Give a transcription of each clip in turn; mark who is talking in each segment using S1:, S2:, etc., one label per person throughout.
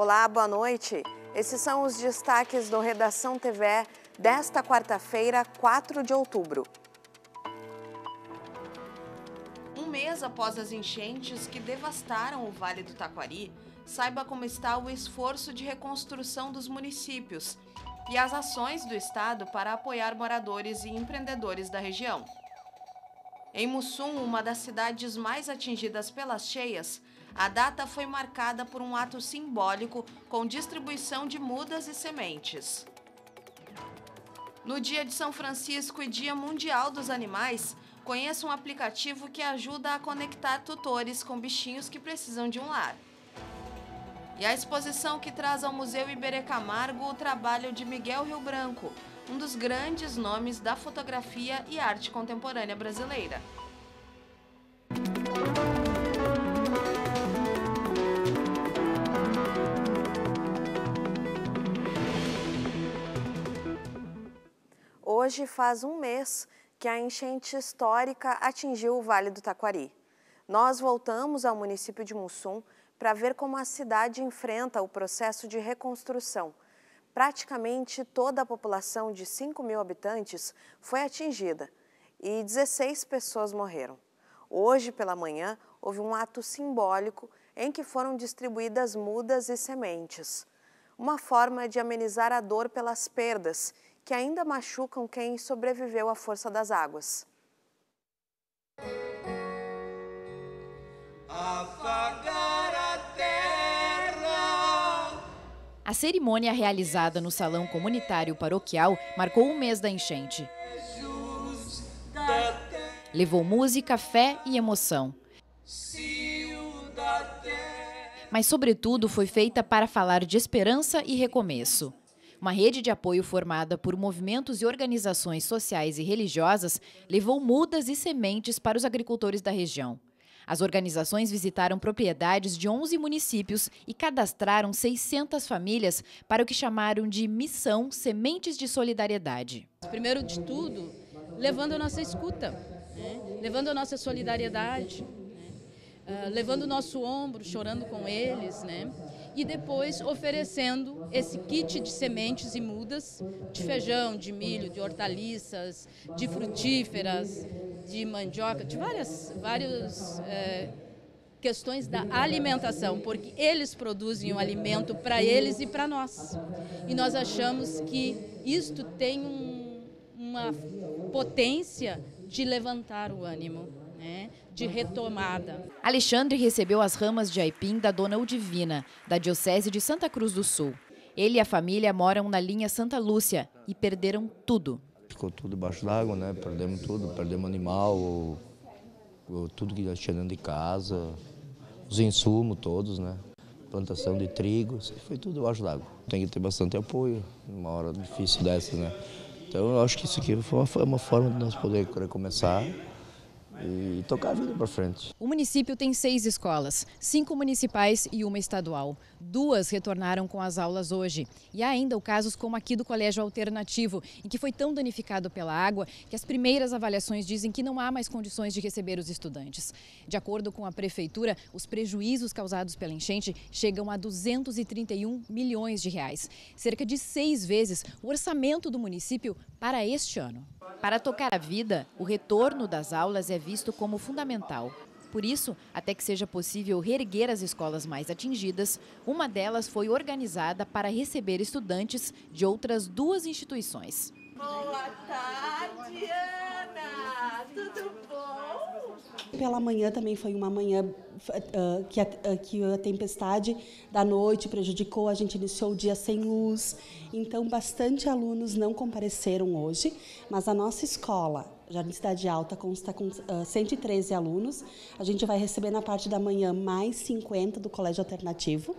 S1: Olá, boa noite. Esses são os destaques do Redação TV desta quarta-feira, 4 de outubro. Um mês após as enchentes que devastaram o Vale do Taquari, saiba como está o esforço de reconstrução dos municípios e as ações do Estado para apoiar moradores e empreendedores da região. Em Mussum, uma das cidades mais atingidas pelas cheias, a data foi marcada por um ato simbólico com distribuição de mudas e sementes. No Dia de São Francisco e Dia Mundial dos Animais, conheça um aplicativo que ajuda a conectar tutores com bichinhos que precisam de um lar. E a exposição que traz ao Museu Iberê Camargo o trabalho de Miguel Rio Branco, um dos grandes nomes da fotografia e arte contemporânea brasileira. Hoje faz um mês que a enchente histórica atingiu o Vale do Taquari. Nós voltamos ao município de Mussum para ver como a cidade enfrenta o processo de reconstrução praticamente toda a população de 5 mil habitantes foi atingida e 16 pessoas morreram. Hoje pela manhã houve um ato simbólico em que foram distribuídas mudas e sementes. Uma forma de amenizar a dor pelas perdas que ainda machucam quem sobreviveu à força das
S2: águas. Afagar
S3: A cerimônia realizada no Salão Comunitário Paroquial marcou o mês da enchente. Levou música, fé e emoção. Mas, sobretudo, foi feita para falar de esperança e recomeço. Uma rede de apoio formada por movimentos e organizações sociais e religiosas levou mudas e sementes para os agricultores da região. As organizações visitaram propriedades de 11 municípios e cadastraram 600 famílias para o que chamaram de Missão Sementes de Solidariedade. Primeiro de tudo, levando a nossa escuta, né? levando a nossa solidariedade, né? uh, levando o nosso ombro, chorando com eles, né? e depois oferecendo esse kit de sementes e mudas de feijão, de milho, de hortaliças, de frutíferas, de mandioca, de várias, várias é, eh, questões da alimentação, porque eles produzem o um alimento para eles e para nós. E nós achamos que isto tem um, uma potência de levantar o ânimo né, de retomada. Alexandre recebeu as ramas de aipim da dona Udivina, da Diocese de Santa Cruz do Sul. Ele e a família moram na linha Santa Lúcia e perderam tudo.
S4: Ficou tudo debaixo d'água, né? Perdemos tudo, perdemos animal, ou, ou tudo que tinha dentro de casa, os insumos todos, né? plantação de trigo, foi tudo embaixo d'água. Tem que ter bastante apoio numa hora difícil dessa, né? Então eu acho que isso aqui foi uma, forma de nós poder recomeçar e tocar a vida para frente.
S3: O município tem seis escolas, cinco municipais e uma estadual. Duas retornaram com as aulas hoje. E há ainda casos como aqui do Colégio Alternativo, em que foi tão danificado pela água que as primeiras avaliações dizem que não há mais condições de receber os estudantes. De acordo com a Prefeitura, os prejuízos causados pela enchente chegam a 231 milhões de reais, cerca de seis vezes o orçamento do município para este ano. Para tocar a vida, o retorno das aulas é visto como fundamental. Por isso, até que seja possível reerguer as escolas mais atingidas, uma delas foi organizada para receber estudantes
S5: de outras duas instituições.
S3: Boa tarde, Ana! Tudo bom?
S5: Pela manhã também foi uma manhã ah, ah, que, a, ah, que a tempestade da noite prejudicou, a gente iniciou o dia sem luz, então bastante alunos não compareceram hoje, mas a nossa escola, já Cidade Alta consta com uh, ah, 113 alunos. A gente vai receber na parte da manhã mais 50 do Colégio Alternativo.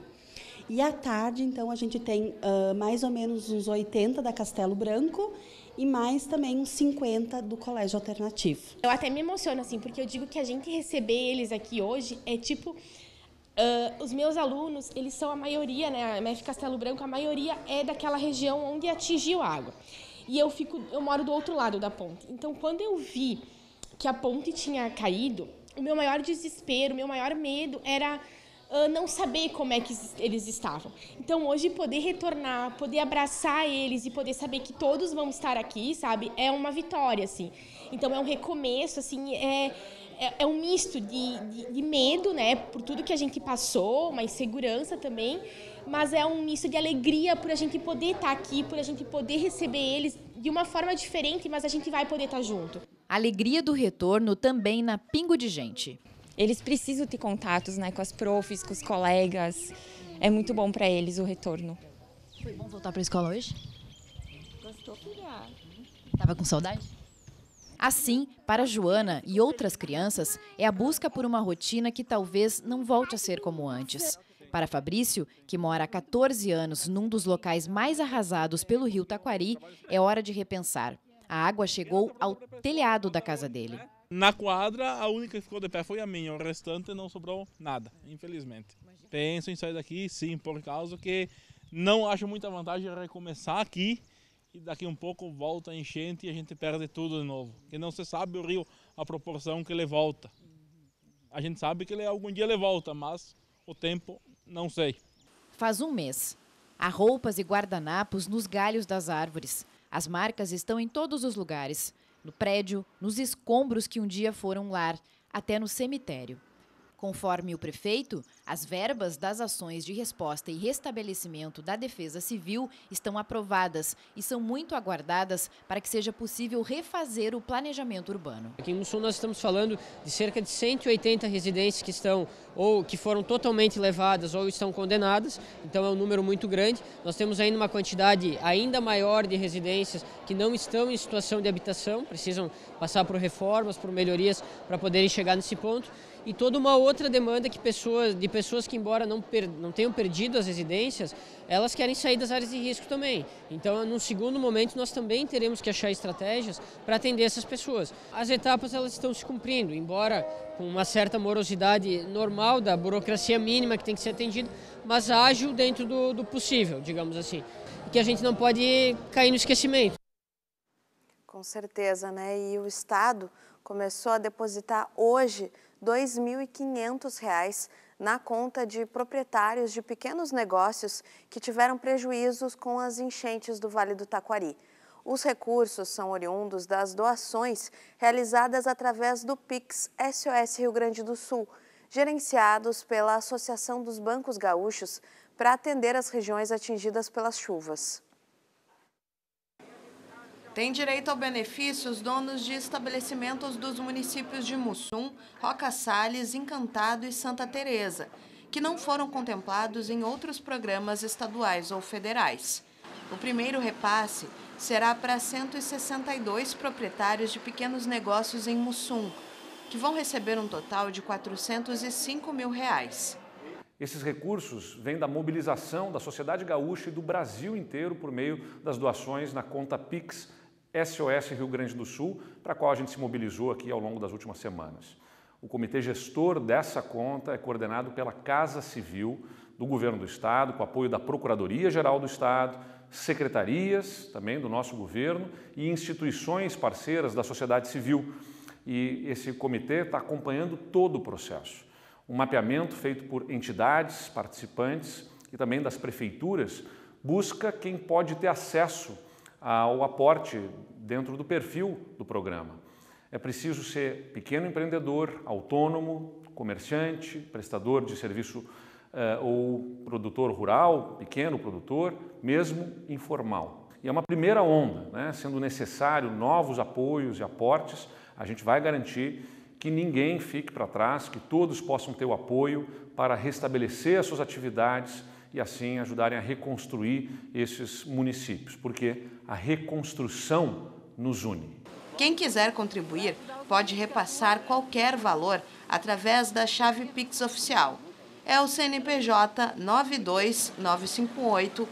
S5: E à tarde, então, a gente tem uh, mais ou menos uns 80 da Castelo Branco e mais também uns 50 do Colégio Alternativo. Eu até me emociono, assim, porque eu digo que a gente receber eles aqui hoje é tipo.
S3: Uh, os meus alunos, eles são a maioria, né? A MF Castelo Branco, a maioria é daquela região onde atingiu água e eu fico, eu moro do outro lado da ponte. Então, quando eu vi que a ponte tinha caído, o meu maior desespero, o meu maior medo era uh, não saber como é que eles estavam. Então, hoje poder retornar, poder abraçar eles e poder saber que todos vão estar aqui, sabe, é uma vitória, assim. Então, é um recomeço, assim, é é, é um misto de, de, de, medo, né, por tudo que a gente passou, uma insegurança também, mas é um misto de alegria por a gente poder estar tá aqui, por a gente poder receber eles de uma forma diferente, mas a gente vai poder estar tá junto. Alegria do retorno também na Pingo de Gente. Eles precisam ter contatos né, com as profs, com os colegas. É muito bom para eles o retorno. Foi bom voltar para a escola hoje?
S2: Gostou, filha?
S3: Tava com saudade? Assim, para Joana e outras crianças, é a busca por uma rotina que talvez não volte a ser como antes. Para Fabrício, que mora há 14 anos num dos locais mais arrasados pelo rio Taquari, é hora de repensar. A água chegou ao telhado da casa dele.
S6: Na quadra, a única que ficou de pé foi a minha, o restante não sobrou nada, infelizmente. Penso em sair daqui, sim, por causa que não acho muita vantagem recomeçar aqui e daqui um pouco volta a enchente e a gente perde tudo de novo. Porque não se sabe o rio, a proporção que ele volta. A gente sabe que ele, algum dia ele volta, mas o tempo não sei.
S3: Faz um mês. Há roupas e guardanapos nos galhos das árvores. As marcas estão em todos os lugares: no prédio, nos escombros que um dia foram lar, até no cemitério. Conforme o prefeito, as verbas das ações de resposta e restabelecimento da Defesa Civil estão aprovadas e são muito aguardadas para que seja possível refazer o planejamento urbano. Aqui em Mussum nós estamos falando de cerca de 180 residências que estão ou que foram totalmente levadas ou estão condenadas, então é um número muito grande. Nós temos ainda uma quantidade ainda maior de residências que não estão em situação de habitação, precisam passar por reformas, por melhorias para poderem chegar nesse ponto e toda uma outra demanda que pessoas, de pessoas que, embora não, per, não tenham perdido as residências, elas querem sair das áreas de risco também. Então, num segundo momento, nós também teremos que achar estratégias para atender essas pessoas. As etapas elas estão se cumprindo, embora com uma certa morosidade normal da burocracia mínima que tem que ser atendida, mas ágil dentro do, do possível, digamos assim. Que a gente não pode cair no esquecimento.
S1: Com certeza, né? E o Estado começou a depositar hoje R$ 2.500 na conta de proprietários de pequenos negócios que tiveram prejuízos com as enchentes do Vale do Taquari. Os recursos são oriundos das doações realizadas através do Pix SOS Rio Grande do Sul, gerenciados pela Associação dos Bancos Gaúchos para atender as regiões atingidas pelas chuvas. Tem direito ao benefício os donos de estabelecimentos dos municípios de Mussum, Roca Salles, Encantado e Santa Teresa, que não foram contemplados em outros programas estaduais ou federais. O primeiro repasse será para 162 proprietários de pequenos negócios em Mussum, que vão receber um total de 405 mil reais.
S6: Esses recursos vêm da mobilização da sociedade gaúcha e do Brasil inteiro por meio das doações na conta PIX SOS Rio Grande do Sul, para a qual a gente se mobilizou aqui ao longo das últimas semanas. O comitê gestor dessa conta é coordenado pela Casa Civil do Governo do Estado, com apoio da Procuradoria-Geral do Estado, secretarias também do nosso governo e instituições parceiras da sociedade civil. E esse comitê está acompanhando todo o processo. Um mapeamento feito por entidades participantes e também das prefeituras busca quem pode ter acesso ao aporte dentro do perfil do programa. É preciso ser pequeno empreendedor, autônomo, comerciante, prestador de serviço uh, ou produtor rural, pequeno produtor, mesmo informal. E é uma primeira onda, né? sendo necessário novos apoios e aportes, a gente vai garantir que ninguém fique para trás, que todos possam ter o apoio para restabelecer as suas atividades e assim ajudarem a reconstruir esses municípios, porque a reconstrução nos une.
S1: Quem quiser contribuir pode repassar qualquer valor através da chave Pix oficial. É o CNPJ 92958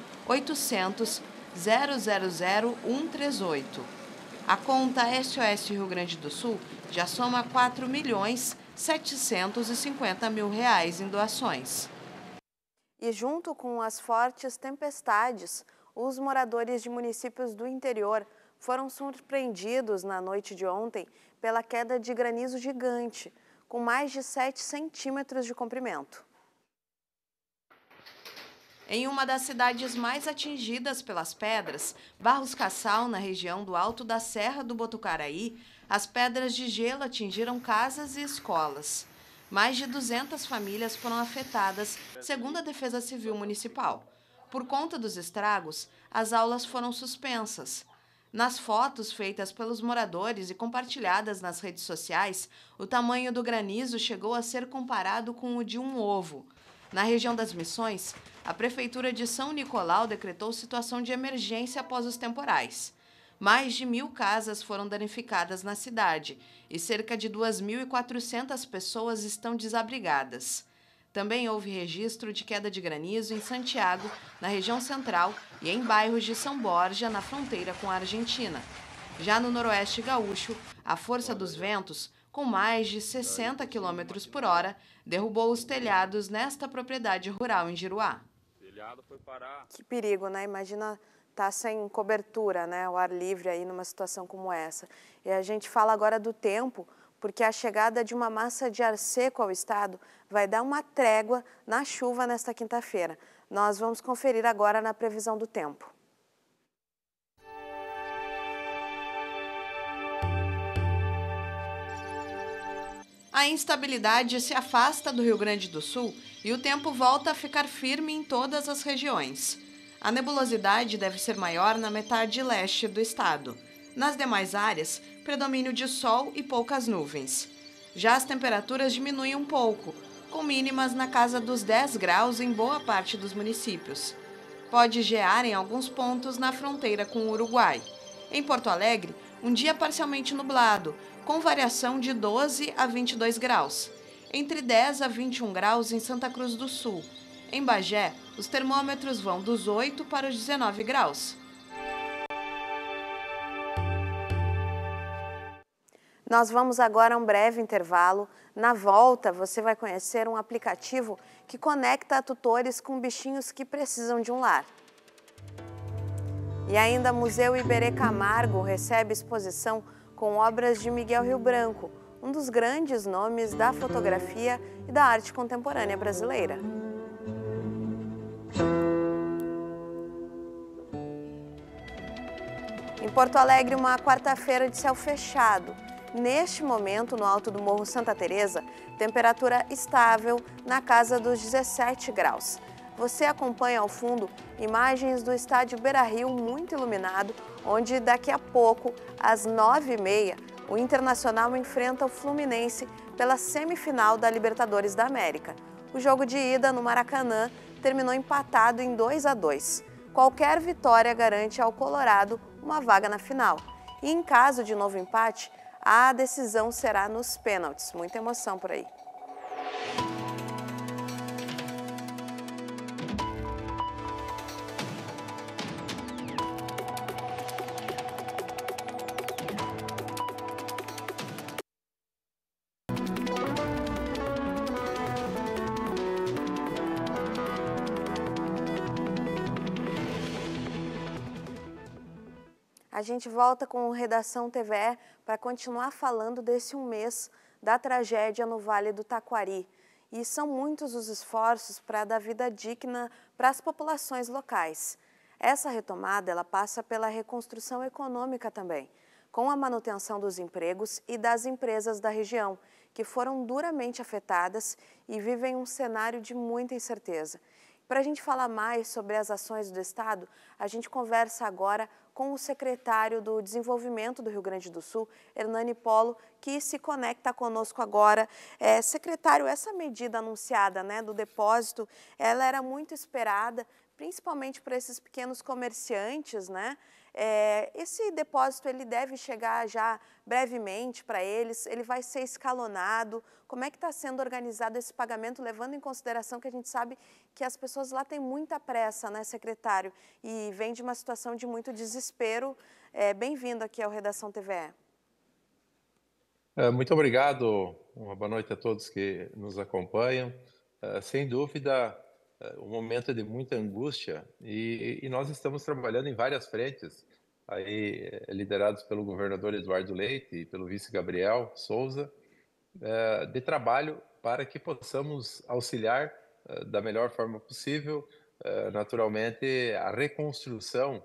S1: A conta SOS Rio Grande do Sul já soma 4 milhões 750 mil reais em doações. E junto com as fortes tempestades, os moradores de municípios do interior foram surpreendidos na noite de ontem pela queda de granizo gigante, com mais de 7 centímetros de comprimento. Em uma das cidades mais atingidas pelas pedras, Barros Cassal, na região do alto da Serra do Botucaraí, as pedras de gelo atingiram casas e escolas. Mais de 200 famílias foram afetadas, segundo a Defesa Civil Municipal. Por conta dos estragos, as aulas foram suspensas. Nas fotos feitas pelos moradores e compartilhadas nas redes sociais, o tamanho do granizo chegou a ser comparado com o de um ovo. Na região das Missões, a Prefeitura de São Nicolau decretou situação de emergência após os temporais. Mais de mil casas foram danificadas na cidade e cerca de 2.400 pessoas estão desabrigadas. Também houve registro de queda de granizo em Santiago, na região central, e em bairros de São Borja, na fronteira com a Argentina. Já no noroeste gaúcho, a força dos ventos, com mais de 60 km por hora, derrubou os telhados nesta propriedade rural em Giruá. Que perigo, né? Imagina está sem cobertura, né, o ar livre aí numa situação como essa. E a gente fala agora do tempo, porque a chegada de uma massa de ar seco ao estado vai dar uma trégua na chuva nesta quinta-feira. Nós vamos conferir agora na previsão do tempo. a instabilidade se afasta do Rio Grande do Sul e o tempo volta a ficar firme em todas as regiões. A nebulosidade deve ser maior na metade leste do estado. Nas demais áreas, predomínio de sol e poucas nuvens. Já as temperaturas diminuem um pouco, com mínimas na casa dos 10 graus em boa parte dos municípios. Pode gear em alguns pontos na fronteira com o Uruguai. Em Porto Alegre, um dia parcialmente nublado, com variação de 12 a 22 graus. Entre 10 a 21 graus em Santa Cruz do Sul em Bagé, os termômetros vão dos 8 para os 19 graus. Nós vamos agora a um breve intervalo. Na volta, você vai conhecer um aplicativo que conecta tutores com bichinhos que precisam de um lar. E ainda, Museu Iberê Camargo recebe exposição com obras de Miguel Rio Branco, um dos grandes nomes da fotografia e da arte contemporânea brasileira. Em Porto Alegre, uma quarta-feira de céu fechado. Neste momento, no alto do Morro Santa Teresa, temperatura estável na casa dos 17 graus. Você acompanha ao fundo imagens do estádio Beira-Rio muito iluminado, onde daqui a pouco, às 9h30, o Internacional enfrenta o Fluminense pela semifinal da Libertadores da América. O jogo de ida no Maracanã terminou empatado em 2 a 2. Qualquer vitória garante ao Colorado uma vaga na final. E em caso de novo empate, a decisão será nos pênaltis. Muita emoção por aí. A gente volta com o Redação TVE para continuar falando desse um mês da tragédia no Vale do Taquari. E são muitos os esforços para dar vida digna para as populações locais. Essa retomada ela passa pela reconstrução econômica também, com a manutenção dos empregos e das empresas da região, que foram duramente afetadas e vivem um cenário de muita incerteza. Para a gente falar mais sobre as ações do Estado, a gente conversa agora com o secretário do Desenvolvimento do Rio Grande do Sul, Hernani Polo, que se conecta conosco agora. É, secretário, essa medida anunciada né, do depósito, ela era muito esperada, principalmente para esses pequenos comerciantes, né? É, esse depósito ele deve chegar já brevemente para eles, ele vai ser escalonado. Como é que está sendo organizado esse pagamento, levando em consideração que a gente sabe que as pessoas lá têm muita pressa, né, secretário? E vem de uma situação de muito desespero. É, Bem-vindo aqui ao Redação TVE.
S4: É, muito obrigado, uma boa noite a todos que nos acompanham. É, sem dúvida, um momento é de muita angústia e, e, nós estamos trabalhando em várias frentes, aí eh, liderados pelo governador Eduardo Leite e pelo vice Gabriel Souza, eh, de trabalho para que possamos auxiliar eh, da melhor forma possível, naturalmente, a reconstrução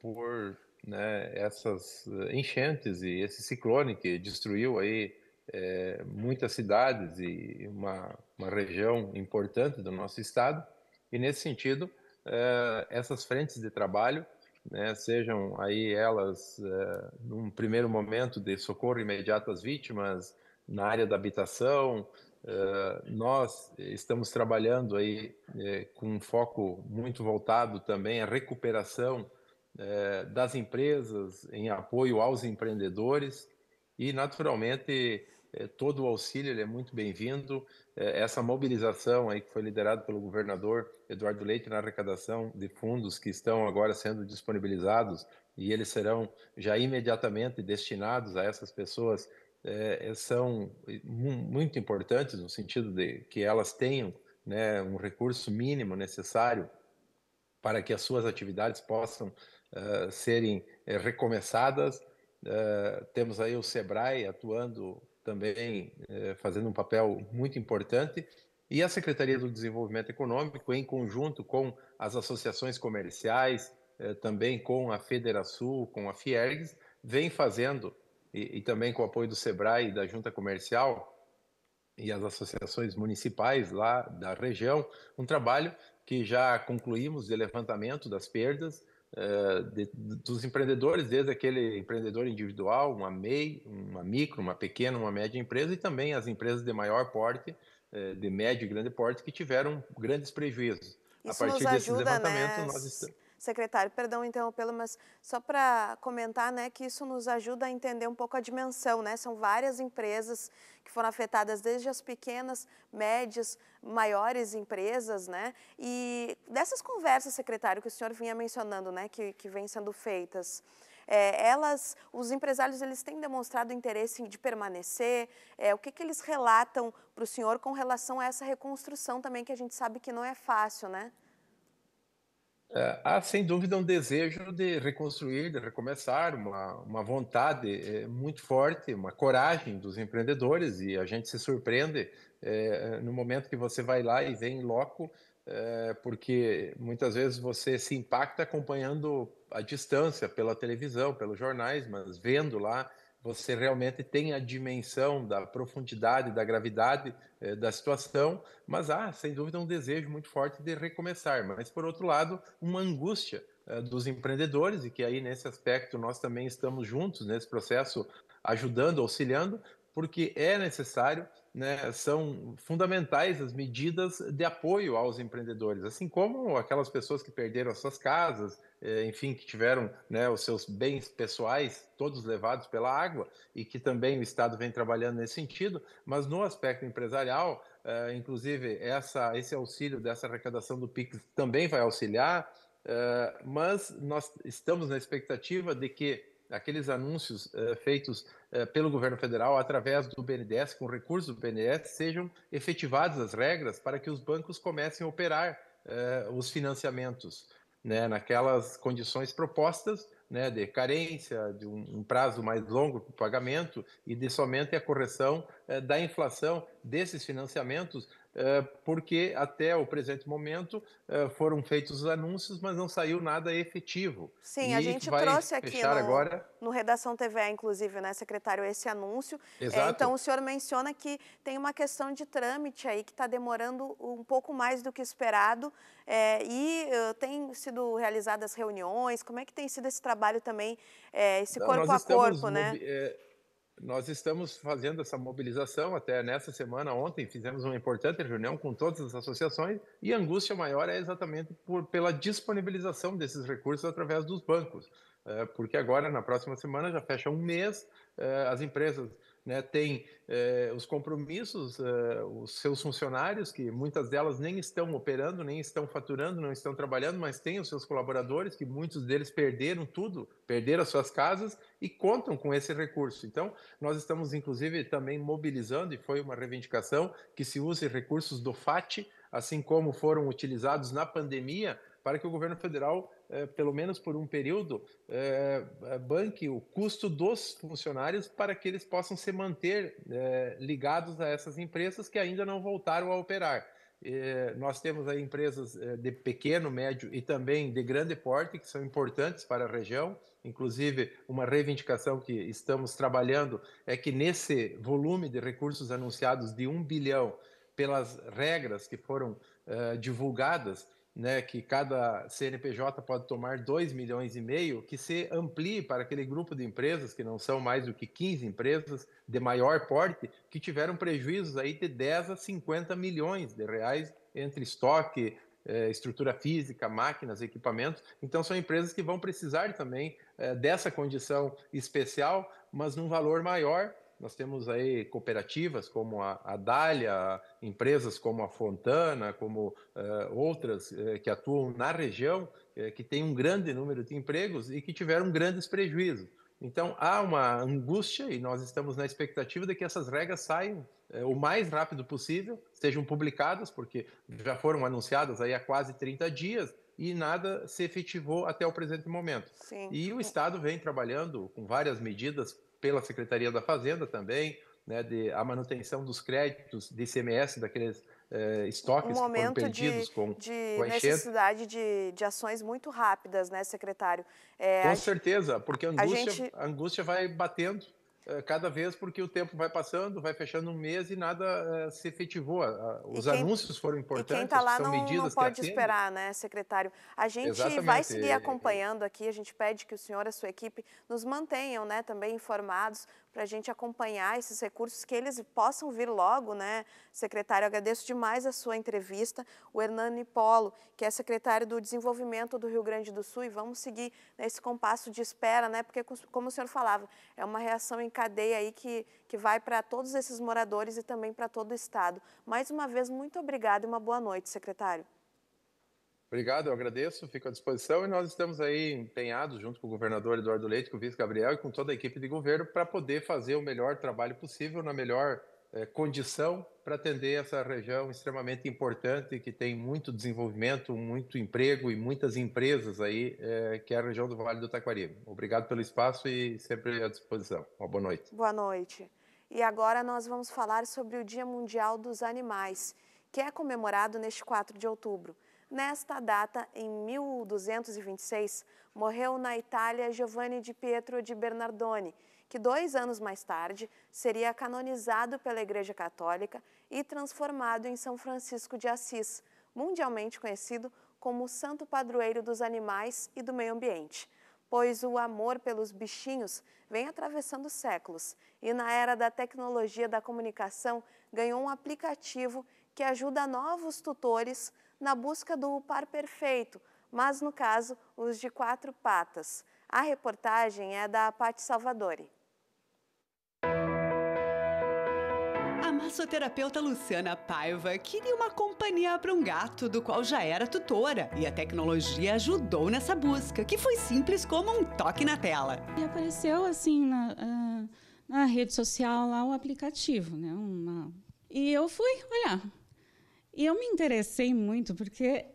S4: por né, essas enchentes e esse ciclone que destruiu aí é, muitas cidades e uma, uma região importante do nosso estado. E nesse sentido, é, essas frentes de trabalho, né, sejam aí elas, é, num primeiro momento, de socorro imediato às vítimas, na área da habitação, é, nós estamos trabalhando aí com um foco muito voltado também à recuperação das empresas, em apoio aos empreendedores e, naturalmente, é, todo o auxílio ele é muito bem-vindo. É, essa mobilização aí que foi liderada pelo governador Eduardo Leite na arrecadação de fundos que estão agora sendo disponibilizados e eles serão já imediatamente destinados a essas pessoas é, é são muito importantes no sentido de que elas tenham né, um recurso mínimo necessário para que as suas atividades possam uh, serem uh, recomeçadas. Uh, temos aí o Sebrae atuando também eh, fazendo um papel muito importante, e a Secretaria do Desenvolvimento Econômico, em conjunto com as associações comerciais, eh, também com a Federação, com a Fiergs, vem fazendo, e, e também com o apoio do SEBRAE e da Junta Comercial, e as associações municipais lá da região, um trabalho que já concluímos de levantamento das perdas eh, de, dos empreendedores, desde aquele empreendedor individual, uma MEI, uma micro, uma pequena, uma média empresa, e também as empresas de maior porte, eh, de médio e grande porte, que tiveram grandes prejuízos. Isso A partir ajuda, desses né, levantamentos, né? nós estamos
S1: secretário. Perdão interrompê-lo, mas só para comentar, né, que isso nos ajuda a entender um pouco a dimensão, né? São várias empresas que foram afetadas, desde as pequenas, médias, maiores empresas, né? E dessas conversas, secretário, que o senhor vinha mencionando, né, que, que vem sendo feitas, é, elas, os empresários, eles têm demonstrado interesse de permanecer? É, o que, que eles relatam para o senhor com relação a essa reconstrução também, que a gente sabe que não é fácil, né?
S4: É, há, sem dúvida, um desejo de reconstruir, de recomeçar, uma, uma vontade é, muito forte, uma coragem dos empreendedores, e a gente se surpreende é, no momento que você vai lá e vem loco, é, porque muitas vezes você se impacta acompanhando a distância pela televisão, pelos jornais, mas vendo lá você realmente tem a dimensão da profundidade, da gravidade da situação, mas há, sem dúvida, um desejo muito forte de recomeçar. Mas, por outro lado, uma angústia dos empreendedores, e que aí, nesse aspecto, nós também estamos juntos nesse processo, ajudando, auxiliando, porque é necessário né, são fundamentais as medidas de apoio aos empreendedores, assim como aquelas pessoas que perderam as suas casas, eh, enfim, que tiveram né, os seus bens pessoais todos levados pela água e que também o Estado vem trabalhando nesse sentido, mas no aspecto empresarial, eh, inclusive essa, esse auxílio dessa arrecadação do PIX também vai auxiliar, eh, mas nós estamos na expectativa de que aqueles anúncios uh, feitos uh, pelo governo federal através do BNDES, com recursos do BNDES, sejam efetivadas as regras para que os bancos comecem a operar uh, os financiamentos né, naquelas condições propostas né, de carência, de um, um, prazo mais longo para o pagamento e de somente a correção da inflação desses financiamentos eh, porque até o presente momento eh, foram feitos os anúncios, mas não saiu nada efetivo. Sim, e a gente trouxe aqui no, agora...
S1: no Redação TV, inclusive, né, secretário, esse anúncio. Eh, Exato. então, o senhor menciona que tem uma questão de trâmite aí que está demorando um pouco mais do que esperado é, e tem sido realizadas reuniões, como é que tem sido esse trabalho também, é, esse corpo não, a corpo, né?
S4: É nós estamos fazendo essa mobilização até nessa semana. Ontem fizemos uma importante reunião com todas as associações e a angústia maior é exatamente por, pela disponibilização desses recursos através dos bancos, eh, porque agora, na próxima semana, já fecha um mês, eh, as empresas né, tem eh, os compromissos, eh, os seus funcionários, que muitas delas nem estão operando, nem estão faturando, não estão trabalhando, mas tem os seus colaboradores, que muitos deles perderam tudo, perderam as suas casas e contam com esse recurso. Então, nós estamos, inclusive, também mobilizando, e foi uma reivindicação, que se use recursos do FAT, assim como foram utilizados na pandemia para que o governo federal, eh, pelo menos por um período, eh, eh, banque o custo dos funcionários para que eles possam se manter ligados a essas empresas que ainda não voltaram a operar. nós temos aí empresas de pequeno, médio e também de grande porte que são importantes para a região. Inclusive, uma reivindicação que estamos trabalhando é que nesse volume de recursos anunciados de um bilhão pelas regras que foram uh, divulgadas, né, que cada CNPJ pode tomar 2 milhões e meio, que se amplie para aquele grupo de empresas, que não são mais do que 15 empresas de maior porte, que tiveram prejuízos aí de 10 a 50 milhões de reais entre estoque, eh, estrutura física, máquinas, equipamentos. Então, são empresas que vão precisar também eh, dessa condição especial, mas num valor maior nós temos aí cooperativas como a, a Dália, empresas como a Fontana, como uh, outras uh, que atuam na região, uh, que têm um grande número de empregos e que tiveram grandes prejuízos. Então há uma angústia e nós estamos na expectativa de que essas regras saiam o mais rápido possível, sejam publicadas, porque já foram anunciadas aí há quase 30 dias e nada se efetivou até o presente momento. Sim. E o Estado vem trabalhando com várias medidas pela Secretaria da Fazenda também, né, de, a manutenção dos créditos de ICMS daqueles eh, estoques um que foram perdidos de, com, de com a necessidade
S1: de, de ações muito rápidas, né, secretário?
S4: É, com certeza, porque a angústia, a, gente... a angústia vai batendo eh, cada vez porque o tempo vai passando, vai fechando um mês e nada uh, se efetivou. Uh, os quem, anúncios foram importantes. E quem está lá não, não, pode esperar,
S1: né, secretário? A gente Exatamente. vai seguir acompanhando aqui, a gente pede que o senhor e a sua equipe nos mantenham né, também informados, para a gente acompanhar esses recursos, que eles possam vir logo, né? Secretário, agradeço demais a sua entrevista. O Hernani Polo, que é secretário do Desenvolvimento do Rio Grande do Sul, e vamos seguir nesse compasso de espera, né? Porque, como o senhor falava, é uma reação em cadeia aí que, que vai para todos esses moradores e também para todo o Estado. Mais uma vez, muito obrigada e uma boa noite, secretário.
S4: Obrigado, eu agradeço, fico à disposição e nós estamos aí empenhados, junto com o governador Eduardo Leite, com o vice Gabriel e com toda a equipe de governo, para poder fazer o melhor trabalho possível, na melhor eh, condição, para atender essa região extremamente importante, que tem muito desenvolvimento, muito emprego e muitas empresas aí, eh, que é a região do Vale do Taquari. Obrigado pelo espaço e sempre à disposição. Uma boa noite.
S1: Boa noite. E agora nós vamos falar sobre o Dia Mundial dos Animais, que é comemorado neste 4 de outubro. Nesta data, em 1226, morreu na Itália Giovanni di Pietro di Bernardone, que dois anos mais tarde seria canonizado pela Igreja Católica e transformado em São Francisco de Assis, mundialmente conhecido como santo padroeiro dos animais e do meio ambiente. Pois o amor pelos bichinhos vem atravessando séculos e, na era da tecnologia da comunicação, ganhou um aplicativo que ajuda novos tutores na busca do par perfeito, mas no caso, os de quatro patas. A reportagem é da Paty Salvadori.
S5: A massoterapeuta Luciana Paiva queria uma companhia para um gato do qual já era tutora e a tecnologia ajudou nessa busca, que foi simples como um toque na tela.
S2: E apareceu assim na, ah, na rede social lá o aplicativo, né? Uma... E eu fui olhar. E eu me interessei muito, porque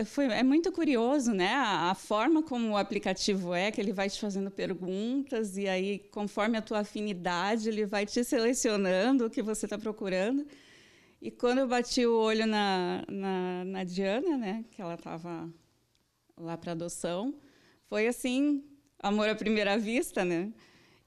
S2: é, foi, é muito curioso, né? A, a, forma como o aplicativo é, que ele vai te fazendo perguntas, e aí, conforme a tua afinidade, ele vai te selecionando o que você está procurando. E quando eu bati o olho na, na, na Diana, né? Que ela estava lá para adoção, foi assim, amor à primeira vista, né?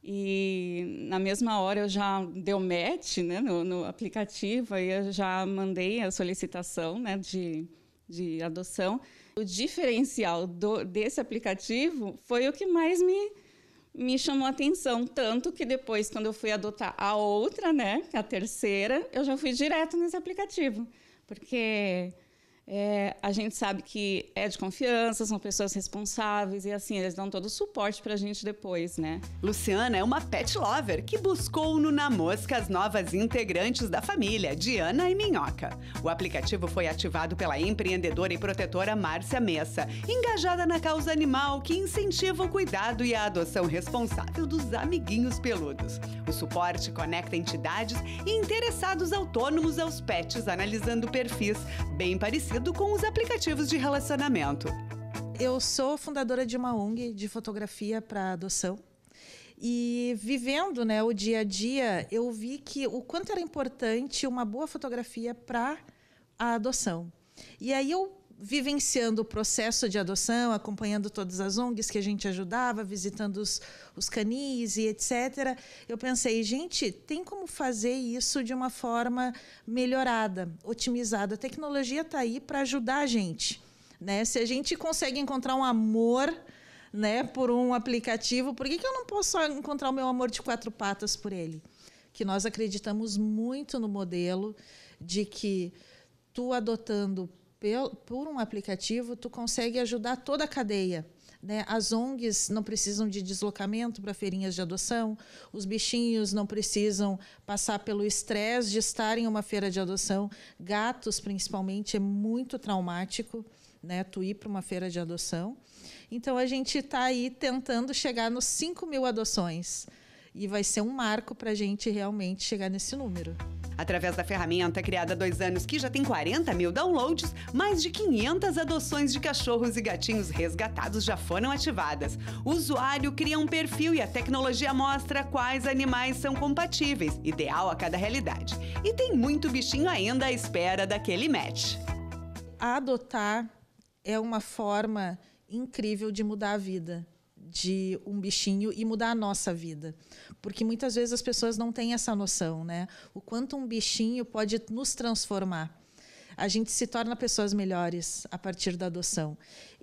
S2: E na mesma hora eu já deu match né, no, no aplicativo, aí eu já mandei a solicitação né, de, de adoção. O diferencial do, desse aplicativo foi o que mais me, me chamou a atenção. Tanto que depois, quando eu fui adotar a outra, né, a terceira, eu já fui direto nesse aplicativo. Porque é, a gente sabe que é de confiança, são pessoas responsáveis e assim, eles dão todo o suporte pra gente depois, né? Luciana é uma pet lover que buscou no
S5: Namosca as novas integrantes da família, Diana e Minhoca. O aplicativo foi ativado pela empreendedora e protetora Márcia Messa, engajada na causa animal que incentiva o cuidado e a adoção responsável dos amiguinhos peludos. O suporte conecta entidades e interessados autônomos aos pets, analisando perfis bem parecidos rápido com os aplicativos de relacionamento. Eu sou fundadora de uma
S7: ONG de fotografia para adoção. E vivendo né, o dia a dia, eu vi que o quanto era importante uma boa fotografia para a adoção. E aí eu vivenciando o processo de adoção, acompanhando todas as ONGs que a gente ajudava, visitando os, os canis e etc., eu pensei, gente, tem como fazer isso de uma forma melhorada, otimizada. A tecnologia está aí para ajudar a gente. Né? Se a gente consegue encontrar um amor né, por um aplicativo, por que, que eu não posso encontrar o meu amor de quatro patas por ele? Que nós acreditamos muito no modelo de que tu adotando por um aplicativo, tu consegue ajudar toda a cadeia. Né? As ONGs não precisam de deslocamento para feirinhas de adoção, os bichinhos não precisam passar pelo estresse de estar em uma feira de adoção. Gatos, principalmente, é muito traumático né? tu ir para uma feira de adoção. Então, a gente está aí tentando chegar nos 5 mil adoções e vai ser um marco para a gente realmente chegar nesse número.
S5: Através da ferramenta criada há dois anos, que já tem 40 mil downloads, mais de 500 adoções de cachorros e gatinhos resgatados já foram ativadas. O usuário cria um perfil e a tecnologia mostra quais animais são compatíveis, ideal a cada realidade. E tem muito bichinho ainda à espera daquele match.
S7: Adotar é uma forma incrível de mudar a vida de um bichinho e mudar a nossa vida. Porque muitas vezes as pessoas não têm essa noção, né? O quanto um bichinho pode nos transformar. A gente se torna pessoas melhores a partir da adoção.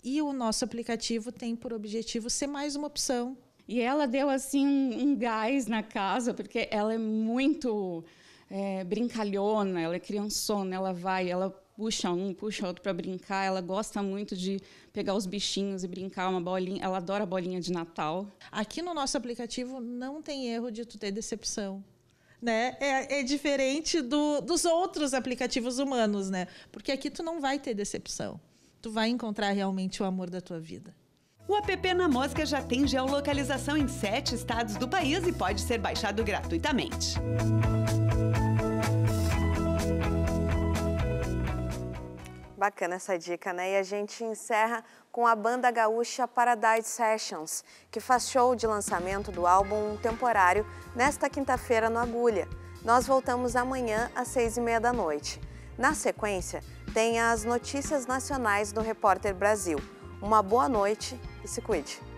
S7: E o nosso aplicativo tem por objetivo
S2: ser mais uma opção. E ela deu assim um, um gás na casa, porque ela é muito é, brincalhona, ela é criançona, ela vai, ela puxa um, puxa outro para brincar. Ela gosta muito de pegar os bichinhos e brincar uma bolinha. Ela adora bolinha de Natal. Aqui no nosso aplicativo não tem erro de tu ter decepção.
S7: Né? É, é diferente do, dos outros aplicativos humanos, né? Porque aqui tu não vai ter decepção. Tu vai encontrar realmente o amor da tua vida.
S5: O app na Mosca já tem geolocalização em sete estados do país e pode ser baixado gratuitamente.
S1: Bacana essa dica, né? E a gente encerra com a banda gaúcha Paradise Sessions, que faz show de lançamento do álbum Temporário nesta quinta-feira no Agulha. Nós voltamos amanhã às seis e meia da noite. Na sequência, tem as notícias nacionais do Repórter Brasil. Uma boa noite e se cuide!